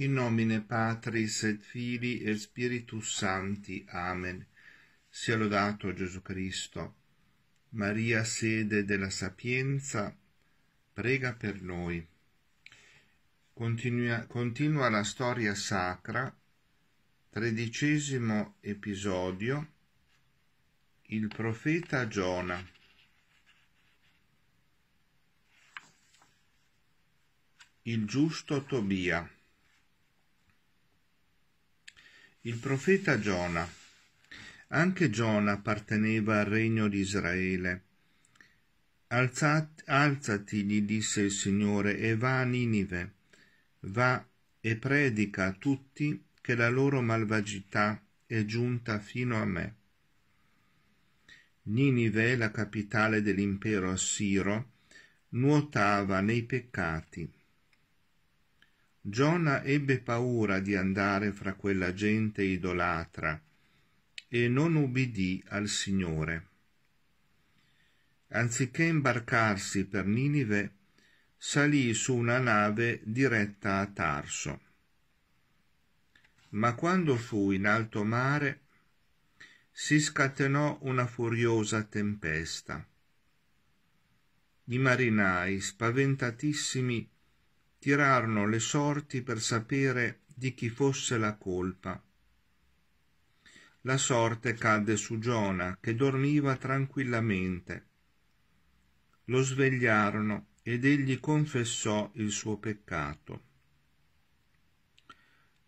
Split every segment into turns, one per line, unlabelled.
In nomine Patris et Fili e Spiritus Santi. Amen. Sia lodato Gesù Cristo. Maria, sede della sapienza, prega per noi. Continua, continua la storia sacra, tredicesimo episodio, il profeta Giona. Il giusto Tobia. Il profeta Giona. Anche Giona apparteneva al regno di Israele. Alzati, alzati, gli disse il Signore, e va a Ninive. Va e predica a tutti che la loro malvagità è giunta fino a me. Ninive, la capitale dell'impero assiro, nuotava nei peccati Giona ebbe paura di andare fra quella gente idolatra e non ubbidì al Signore. Anziché imbarcarsi per Ninive, salì su una nave diretta a Tarso. Ma quando fu in alto mare, si scatenò una furiosa tempesta. I marinai, spaventatissimi, tirarono le sorti per sapere di chi fosse la colpa. La sorte cadde su Giona, che dormiva tranquillamente. Lo svegliarono ed egli confessò il suo peccato.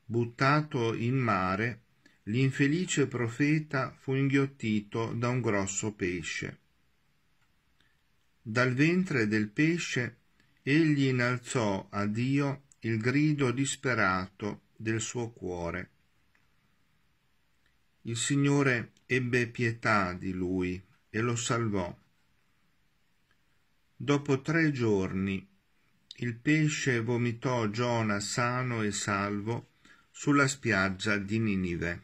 Buttato in mare, l'infelice profeta fu inghiottito da un grosso pesce. Dal ventre del pesce egli innalzò a Dio il grido disperato del suo cuore. Il Signore ebbe pietà di lui e lo salvò. Dopo tre giorni il pesce vomitò Giona sano e salvo sulla spiaggia di Ninive.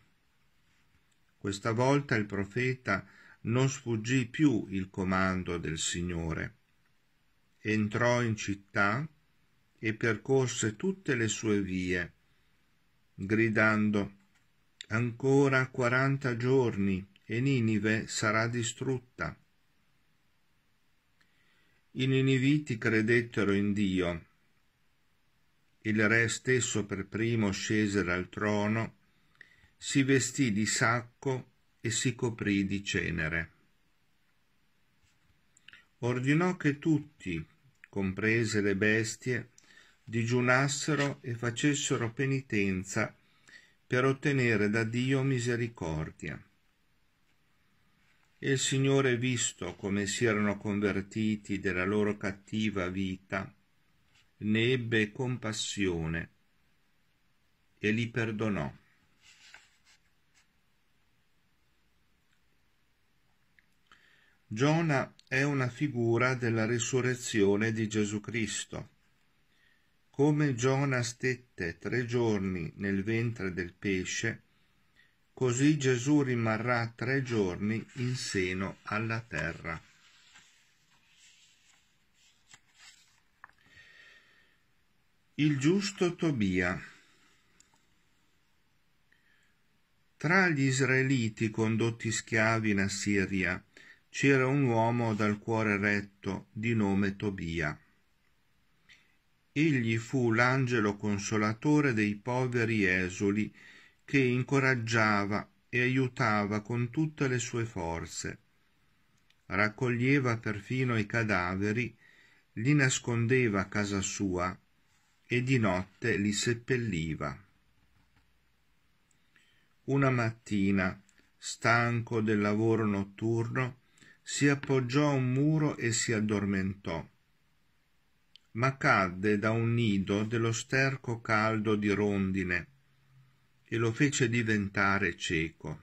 Questa volta il profeta non sfuggì più il comando del Signore entrò in città e percorse tutte le sue vie, gridando Ancora quaranta giorni e Ninive sarà distrutta. I Niniviti credettero in Dio. Il re stesso per primo scese dal trono, si vestì di sacco e si coprì di cenere. Ordinò che tutti, comprese le bestie, digiunassero e facessero penitenza per ottenere da Dio misericordia. E il Signore, visto come si erano convertiti della loro cattiva vita, ne ebbe compassione e li perdonò. Giona è una figura della risurrezione di Gesù Cristo. Come Giona stette tre giorni nel ventre del pesce, così Gesù rimarrà tre giorni in seno alla terra. Il giusto Tobia Tra gli israeliti condotti schiavi in Assiria, c'era un uomo dal cuore retto di nome Tobia. Egli fu l'angelo consolatore dei poveri esuli che incoraggiava e aiutava con tutte le sue forze. Raccoglieva perfino i cadaveri, li nascondeva a casa sua e di notte li seppelliva. Una mattina, stanco del lavoro notturno, si appoggiò a un muro e si addormentò ma cadde da un nido dello sterco caldo di rondine e lo fece diventare cieco.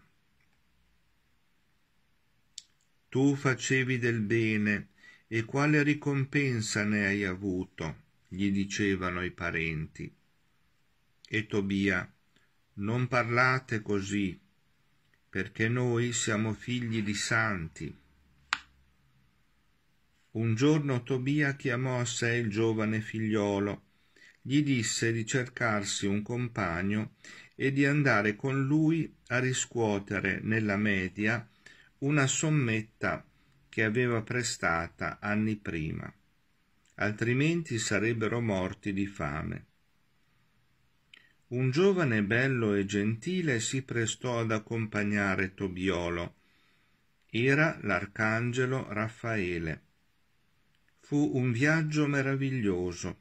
Tu facevi del bene e quale ricompensa ne hai avuto? gli dicevano i parenti. E Tobia, non parlate così, perché noi siamo figli di santi. Un giorno Tobia chiamò a sé il giovane figliolo, gli disse di cercarsi un compagno e di andare con lui a riscuotere nella media una sommetta che aveva prestata anni prima, altrimenti sarebbero morti di fame. Un giovane bello e gentile si prestò ad accompagnare Tobiolo. Era l'arcangelo Raffaele Fu un viaggio meraviglioso.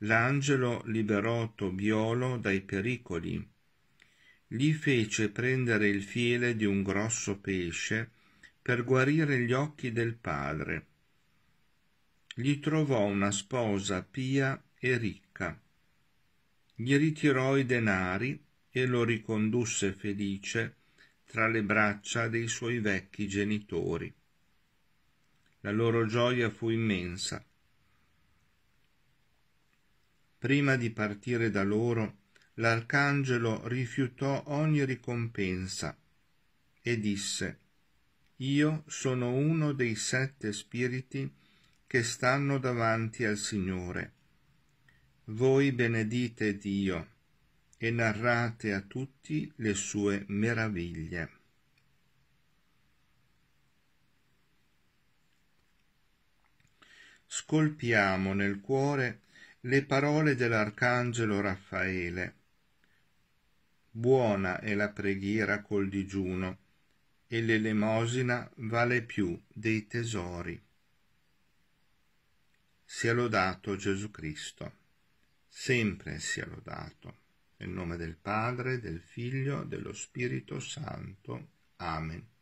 L'angelo liberò Tobiolo dai pericoli. Gli fece prendere il fiele di un grosso pesce per guarire gli occhi del padre. Gli trovò una sposa pia e ricca. Gli ritirò i denari e lo ricondusse felice tra le braccia dei suoi vecchi genitori la loro gioia fu immensa. Prima di partire da loro, l'arcangelo rifiutò ogni ricompensa e disse Io sono uno dei sette spiriti che stanno davanti al Signore. Voi benedite Dio e narrate a tutti le sue meraviglie. scolpiamo nel cuore le parole dell'Arcangelo Raffaele. Buona è la preghiera col digiuno, e l'elemosina vale più dei tesori. Sia lodato Gesù Cristo, sempre sia lodato. Nel nome del Padre, del Figlio, dello Spirito Santo. Amen.